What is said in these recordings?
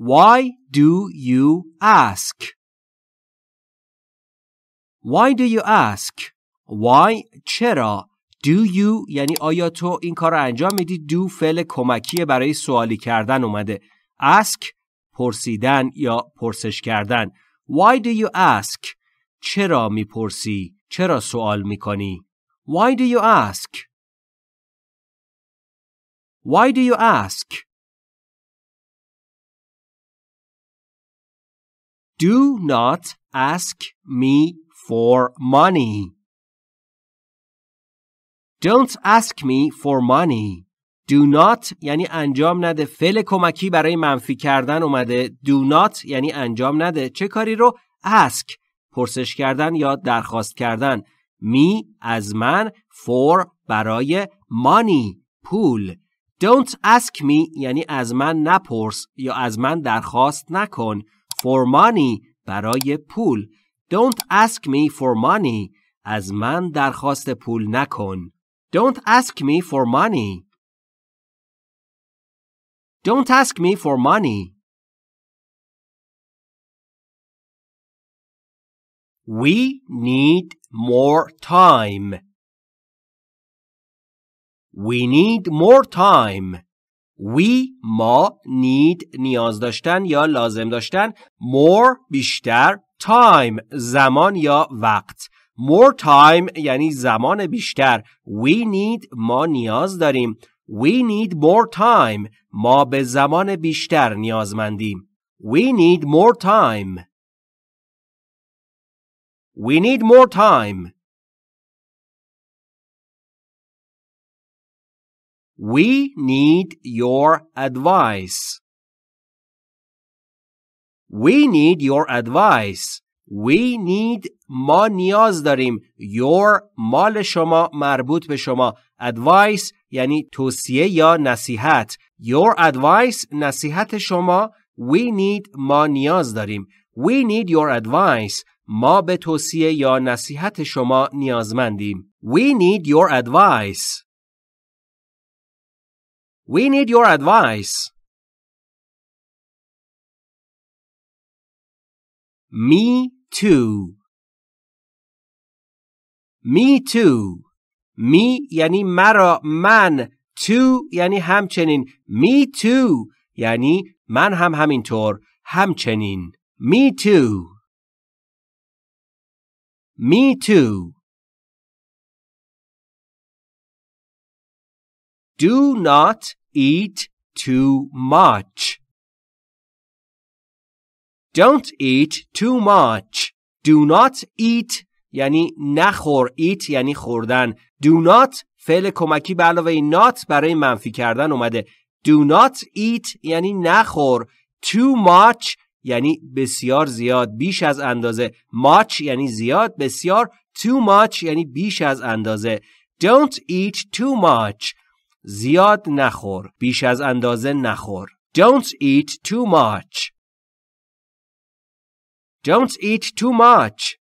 Why do you ask? Why do you ask? Why چرا Do you یعنی آیا تو این کار رو انجام میدی Do فعل کمکیه برای سوالی کردن اومده Ask پرسیدن یا پرسش کردن Why do you ask? چرا میپرسی؟ چرا سوال میکنی؟ Why do you ask? Why do you ask? Do not ask me for money. Don't ask me for money. Do not یعنی انجام نده فعل کمکی برای منفی کردن اومده Do not یعنی انجام نده چه کاری رو؟ ask پرسش کردن یا درخواست کردن Me از من for برای money پول Don't ask me یعنی از من نپرس یا از من درخواست نکن for money برای پول Don't ask me for money از من درخواست پول نکن Don't ask me for money Don't ask me for money We need more time. We need more time. We ما need نیاز داشتن یا لازم داشتن more بیشتر time زمان یا وقت more time یعنی زمان بیشتر we need ما نیاز داریم we need more time ما به زمان بیشتر نیازمندیم we need more time we need more time We need your advice. We need your advice. We need ما نیاز داریم your مال شما مربوط به شما advice یعنی توصیه یا نصیحت your advice نصیحت شما we need ما نیاز داریم we need your advice ما به توصیه یا نصیحت شما نیازمندیم we need your advice we need your advice. Me too. Me too. Me یعنی مرا من. Too یعنی همچنین. Me too. یعنی من هم همینطور. همچنین. Me too. Me too. Do not eat too much. Don't eat too much. Do not eat یعنی نخور. Eat یعنی خوردن. Do not فعل کمکی به علاوه not برای منفی کردن اومده. Do not eat یعنی نخور. Too much یعنی بسیار زیاد بیش از اندازه. Much یعنی زیاد بسیار. Too much یعنی بیش از اندازه. Don't eat too much. زیاد نخور بیش از اندازه نخور Don't eat too much Don't eat too much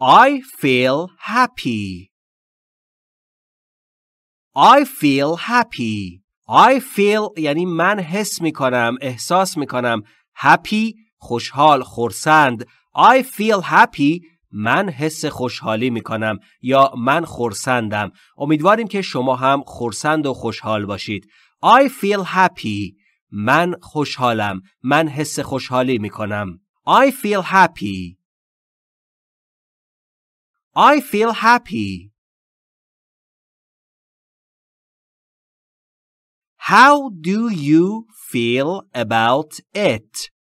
I feel happy I feel happy I feel یعنی من حس می کنم احساس می کنم happy خوشحال خورسند I feel happy من حس خوشحالی می کنم یا من خورسندم امیدواریم که شما هم خورسند و خوشحال باشید I feel happy من خوشحالم من حس خوشحالی می کنم I feel happy I feel happy How do you feel about it?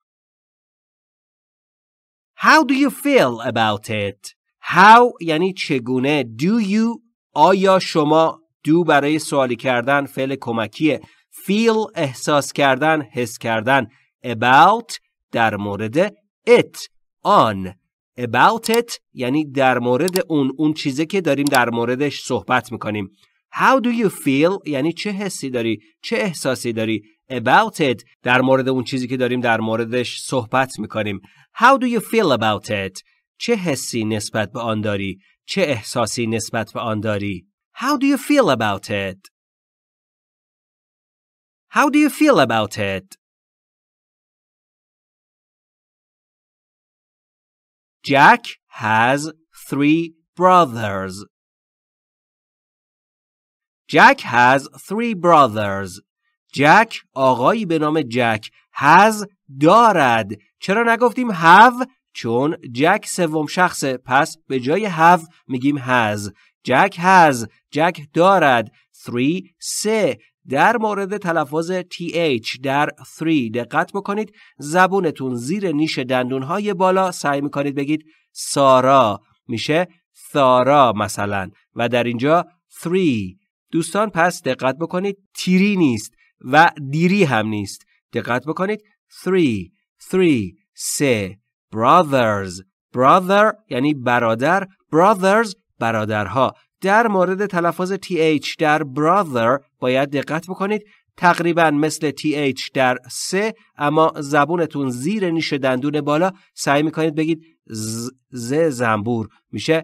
How do you feel about it? How یعنی چگونه Do you آیا شما Do برای سوالی کردن فعل کمکیه Feel احساس کردن حس کردن About در مورد It آن About it یعنی در مورد اون اون چیزه که داریم در موردش صحبت میکنیم How do you feel یعنی چه حسی داری چه احساسی داری about it در مورد اون چیزی که داریم در موردش صحبت میکنیم How do you feel about it? چه حسی نسبت به آن داری؟ چه احساسی نسبت به آن داری؟ How do you feel about it? How do you feel about it? Jack has three brothers. Jack has three brothers. جک آقایی به نام جک هز دارد چرا نگفتیم هف چون جک سوم شخصه پس به جای هف میگیم هز جک هز جک دارد 3 سه در مورد تلفظ TH در 3 دقت بکنید زبونتون زیر نیش دندونهای بالا سعی میکنید بگید سارا میشه سارا مثلا و در اینجا 3 دوستان پس دقت بکنید تیری نیست و دیری هم نیست دقت بکنید three three سه brothers brother یعنی برادر brothers برادرها در مورد تلفظ th در brother باید دقت بکنید تقریبا مثل th در سه اما زبونتون زیر نیش دندون بالا سعی میکنید بگید ز, ز زنبور میشه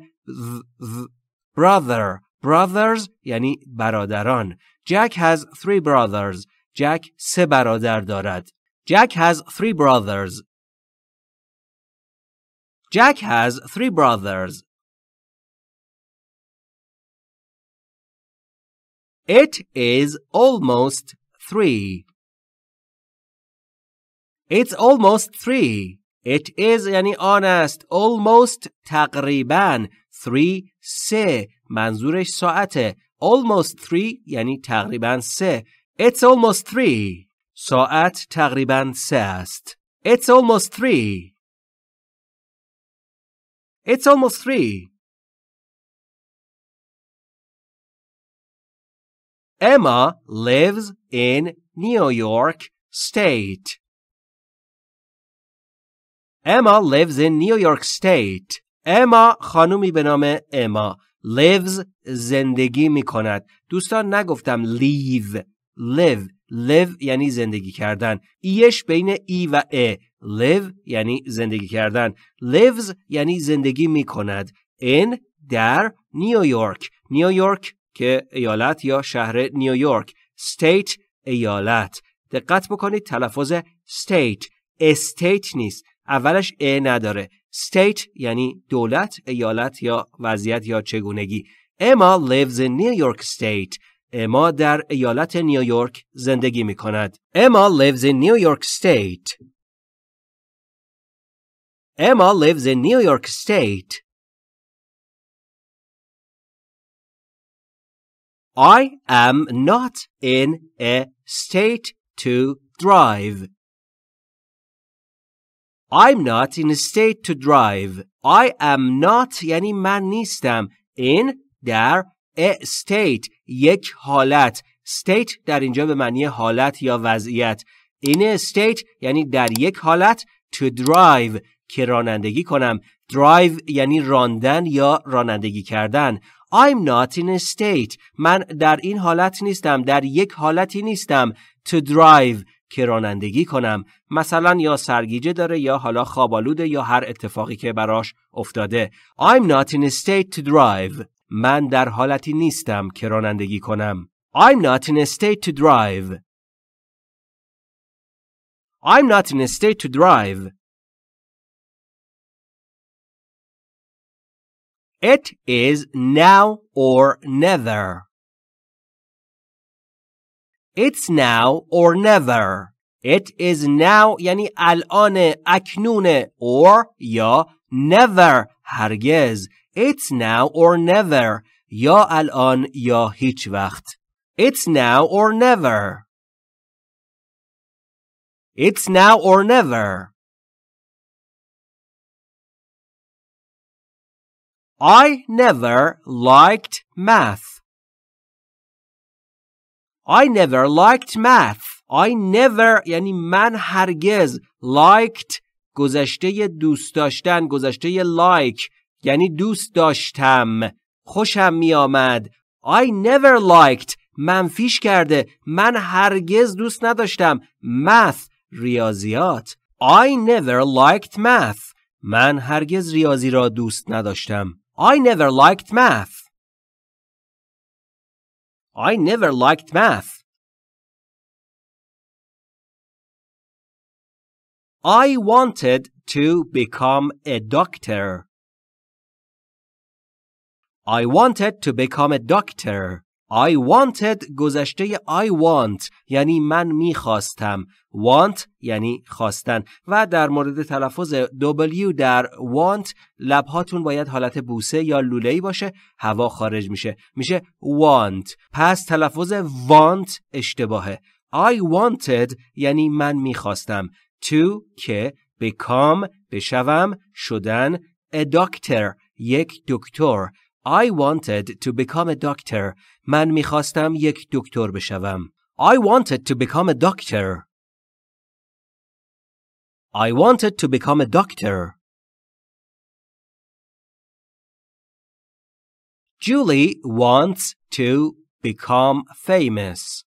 brother brothers یعنی برادران Jack has three brothers Jack سه برادر دارد. Jack has three brothers. Jack has three brothers. It is almost three. It's almost three. It is یعنی honest Almost تقریبا. Three سه. منظورش ساعته. Almost three یعنی تقریبا سه. It's almost three. ساعت تقریبا سه است. It's almost three. It's almost three. Emma lives in New York State. Emma lives in New York State. Emma, خانومی به نام اما lives زندگی می کند. دوستان نگفتم leave live live یعنی زندگی کردن ایش بین ای e و ا live یعنی زندگی کردن lives یعنی زندگی می کند in در نیویورک نیویورک که ایالت یا شهر نیویورک state ایالت دقت بکنید تلفظ state استیت نیست اولش ا نداره state یعنی دولت ایالت یا وضعیت یا چگونگی اما lives in New York State اما در ایالت نیویورک زندگی می کند. اما lives in New York State. Emma lives in New York State. I am not in a state to drive. I'm not in a state to drive. I am not یعنی من نیستم. In در state یک حالت state در اینجا به معنی حالت یا وضعیت این state یعنی در یک حالت to drive که رانندگی کنم drive یعنی راندن یا رانندگی کردن I'm not in a state من در این حالت نیستم در یک حالتی نیستم to drive که رانندگی کنم مثلا یا سرگیجه داره یا حالا خوابالوده یا هر اتفاقی که براش افتاده I'm not in a state to drive من در حالتی نیستم که رانندگی کنم. I'm not in a state to drive. I'm not in a state to drive. It is now or never. It's now or never. It is now یعنی الان اکنون or یا never هرگز It's now or never. Ya al'an ya هیچ وقت. It's now or never. It's now or never. I never liked math. I never liked math. I never یعنی من هرگز liked گذشته دوست داشتن گذشته like یعنی دوست داشتم خوشم می I never liked منفیش کرده من هرگز دوست نداشتم math ریاضیات I never liked math من هرگز ریاضی را دوست نداشتم I never liked math I never liked math. I wanted to become a doctor. I wanted to become a doctor. I wanted گذشته I want یعنی من میخواستم want یعنی خواستن و در مورد تلفظ W در want لبهاتون باید حالت بوسه یا لولهی باشه هوا خارج میشه میشه want پس تلفظ want اشتباهه I wanted یعنی من میخواستم to که become بشوم شدن a doctor یک دکتر I wanted to become a doctor. من میخواستم یک دکتر بشوم. I wanted to become a doctor. I wanted to become a doctor. Julie wants to become famous.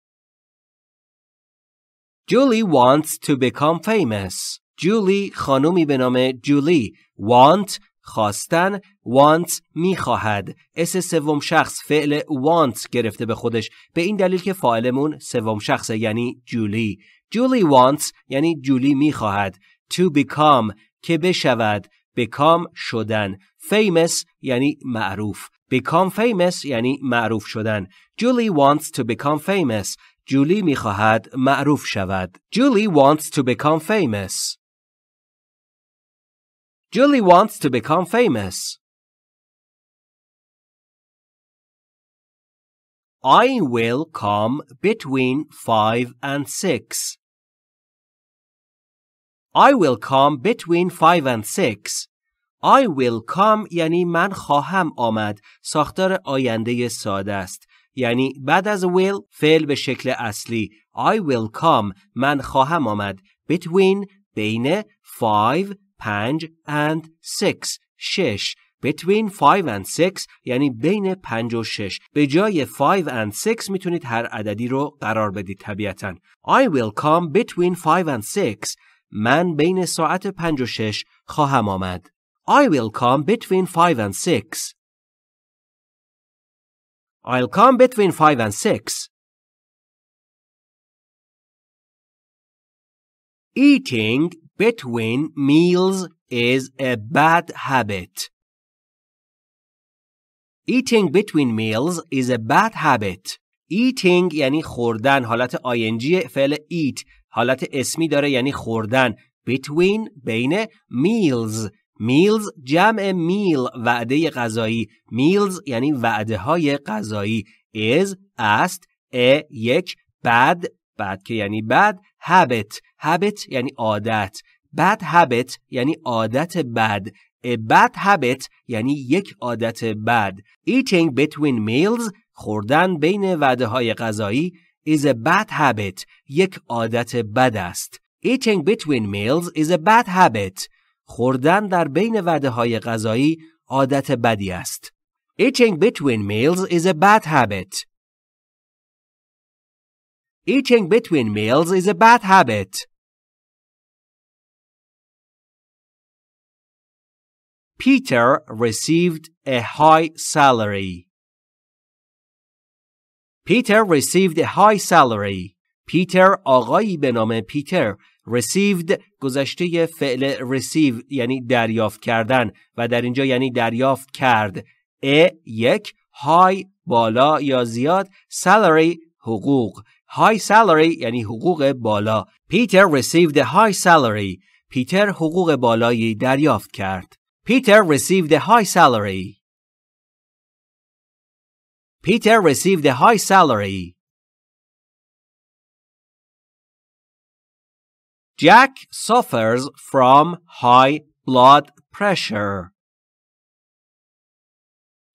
Julie wants to become famous. Julie خانومی به نام Julie, want خواستن wants میخواهد اس سوم شخص فعل want گرفته به خودش به این دلیل که فاعلمون سوم شخص یعنی جولی جولی wants یعنی جولی میخواهد to become که بشود become شدن famous یعنی معروف become famous یعنی معروف شدن جولی wants to become famous جولی میخواهد معروف شود جولی wants to become famous Julie wants to become famous. I will come between five and six. I will come between five and six. I will come یعنی من خواهم آمد. ساختار آینده ساده است. یعنی بعد از will فعل به شکل اصلی. I will come. من خواهم آمد. Between بین 5 5 and 6 6 between 5 and 6 یعنی بین 5 و 6 به جای 5 and 6 میتونید هر عددی رو قرار بدید طبیعتاً I will come between 5 and 6 من بین ساعت 5 و 6 خواهم آمد I will come between 5 and 6 I'll come between 5 and 6 Eating between meals is a bad habit. Eating between meals is a bad habit. Eating یعنی خوردن حالت ing فعل eat حالت اسمی داره یعنی خوردن between بین meals meals جمع meal وعده غذایی meals یعنی وعده های غذایی is است a یک bad بعد که یعنی بعد habit habit یعنی عادت bad habit یعنی عادت بد a bad habit یعنی یک عادت بد eating between meals خوردن بین وعده های غذایی is a bad habit یک عادت بد است eating between meals is a bad habit خوردن در بین وعده های غذایی عادت بدی است eating between meals is a bad habit Eating between meals is a bad habit. Peter received a high salary. Peter received a high salary. Peter آقایی به نام پیتر received گذشته فعل receive یعنی دریافت کردن و در اینجا یعنی دریافت کرد ا یک high بالا یا زیاد salary حقوق high salary یعنی حقوق بالا Peter received a high salary پیتر حقوق بالایی دریافت کرد Peter received a high salary Peter received a high salary Jack suffers from high blood pressure.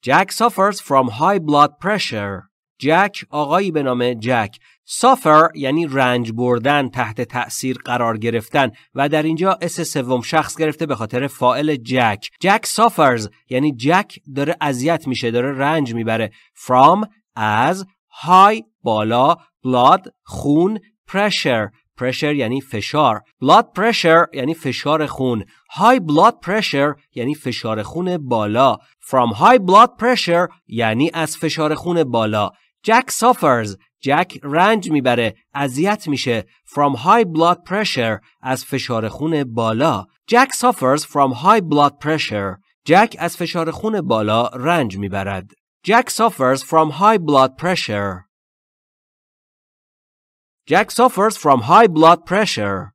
Jack suffers from high blood pressure. Jack آقایی به نام جک سافر یعنی رنج بردن تحت تأثیر قرار گرفتن و در اینجا اس سوم شخص گرفته به خاطر فائل جک جک سافرز یعنی جک داره اذیت میشه داره رنج میبره from از های بالا blood خون pressure pressure یعنی فشار blood pressure یعنی فشار خون high blood pressure یعنی فشار خون بالا from high blood pressure یعنی از فشار خون بالا جک suffers جک رنج میبره، اذیت میشه from high blood pressure از فشار خون بالا. جک suffers from high blood pressure. جک از فشار خون بالا رنج میبرد. جک suffers from high blood pressure. جک suffers from high blood pressure.